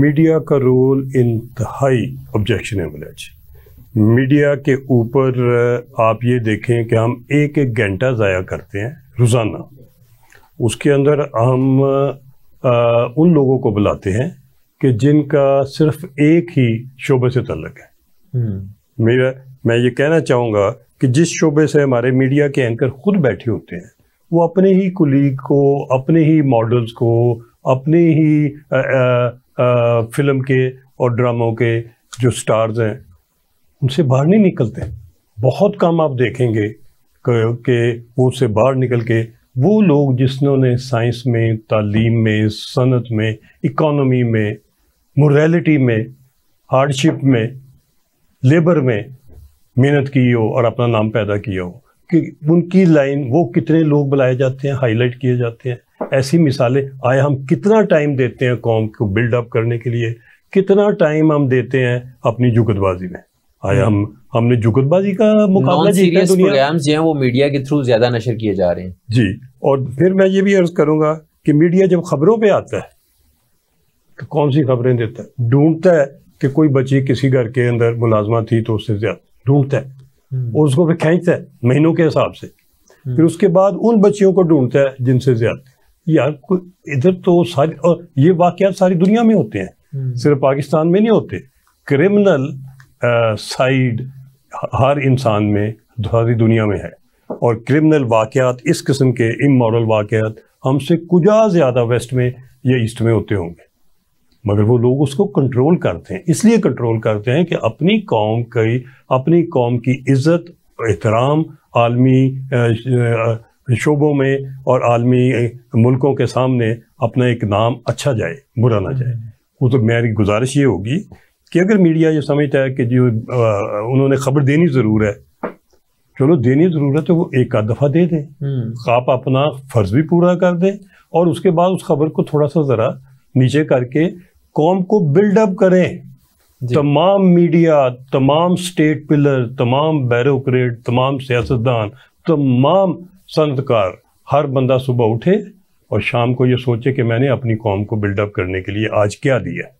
Media का role इंतहाई objectionable है जी मीडिया के ऊपर आप ये देखें कि हम एक एक घंटा ज़ाया करते हैं रोज़ाना उसके अंदर हम आ, उन लोगों को बुलाते हैं कि जिनका सिर्फ एक ही शोबे से तल्लक है हम्म। मेरा मैं ये कहना चाहूँगा कि जिस शोबे से हमारे मीडिया के एंकर खुद बैठे होते हैं वो अपने ही कुलीग को अपने ही मॉडल्स को अपने ही आ, आ, फिल्म के और ड्रामों के जो स्टार्स हैं उनसे बाहर नहीं निकलते बहुत कम आप देखेंगे कि वो उससे बाहर निकल के वो लोग जिसने साइंस में तालीम में सनत में इकोनॉमी में मोरलिटी में हार्डशिप में लेबर में मेहनत की हो और अपना नाम पैदा किया हो कि उनकी लाइन वो कितने लोग बुलाए जाते हैं हाईलाइट किए जाते हैं ऐसी मिसालें आए हम कितना टाइम देते हैं कौम को बिल्डअप करने के लिए कितना टाइम हम देते हैं अपनी जुगतबाजी में आया हम हमने जुगतबाजी का मुकाबला जीता वो मीडिया के थ्रू ज़्यादा नशर किए जा रहे हैं जी और फिर मैं ये भी अर्ज़ करूंगा कि मीडिया जब खबरों पे आता है तो कौन सी खबरें देता है ढूंढता है कि कोई बच्ची किसी घर के अंदर मुलाजमा थी तो उससे ज़्यादा ढूंढता है और उसको फिर खींचता है महीनों के हिसाब से फिर उसके बाद उन बच्चियों को ढूंढता है जिनसे ज्यादा यार इधर तो सारी और ये वाक़ सारी दुनिया में होते हैं हम्म। सिर्फ पाकिस्तान में नहीं होते क्रिमिनल साइड हर इंसान में सारी दुनिया में है और क्रिमिनल वाकयात इस किस्म के इमोरल वाकयात हमसे कुछ ज़्यादा वेस्ट में या ईस्ट में होते होंगे मगर वो लोग उसको कंट्रोल करते हैं इसलिए कंट्रोल करते हैं कि अपनी कौम की अपनी कौम की इज्जत एहतराम आलमी शोबों में और आलमी मुल्कों के सामने अपना एक नाम अच्छा जाए बुरा ना जाए वो तो मेरी गुजारिश ये होगी कि अगर मीडिया ये समझता है कि जो उन्होंने खबर देनी ज़रूर है चलो देनी ज़रूरत है तो वो एक आध दफ़ा दे दें हम्म। आप अपना फ़र्ज़ भी पूरा कर दें और उसके बाद उस खबर को थोड़ा सा ज़रा नीचे करके कौम को बिल्डअप करें तमाम मीडिया तमाम स्टेट पिलर तमाम बैरोक्रेट तमाम सियासतदान तमाम संतकार हर बंदा सुबह उठे और शाम को ये सोचे कि मैंने अपनी कौम को बिल्डअप करने के लिए आज क्या दिया